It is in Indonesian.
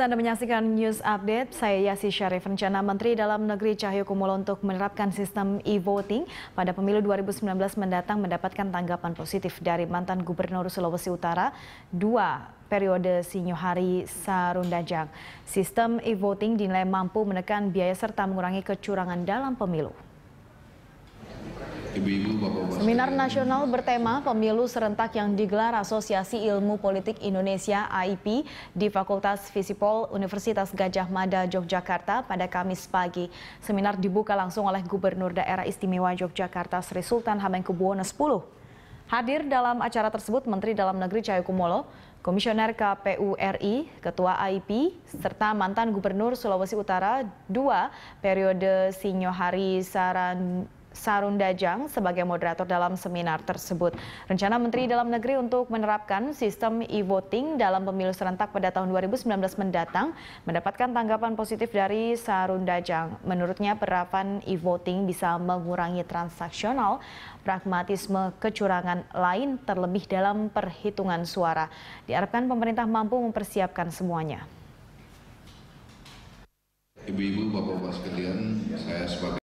Anda menyaksikan news update, saya Yasi Syarif. Rencana Menteri Dalam Negeri Cahyo Cahyokumolo untuk menerapkan sistem e-voting pada pemilu 2019 mendatang mendapatkan tanggapan positif dari mantan Gubernur Sulawesi Utara dua periode Sinyohari Sarundajang. Sistem e-voting dinilai mampu menekan biaya serta mengurangi kecurangan dalam pemilu. Ibu-ibu, Bapak-bapak. Seminar nasional bertema Pemilu Serentak yang digelar Asosiasi Ilmu Politik Indonesia AIP di Fakultas Fisipol Universitas Gajah Mada Yogyakarta pada Kamis pagi. Seminar dibuka langsung oleh Gubernur Daerah Istimewa Yogyakarta Sri Sultan Hamengkubuwono X. Hadir dalam acara tersebut Menteri Dalam Negeri Cahyokumolo, Komisioner KPU RI, Ketua AIP, serta mantan Gubernur Sulawesi Utara 2 periode Sinyohari Saran Sarundajang sebagai moderator dalam seminar tersebut. Rencana Menteri Dalam Negeri untuk menerapkan sistem e-voting dalam pemilu serentak pada tahun 2019 mendatang mendapatkan tanggapan positif dari Sarundajang. Menurutnya penerapan e-voting bisa mengurangi transaksional, pragmatisme kecurangan lain terlebih dalam perhitungan suara. Diharapkan pemerintah mampu mempersiapkan semuanya. Ibu-ibu, bapak-bapak sekalian, saya sebagai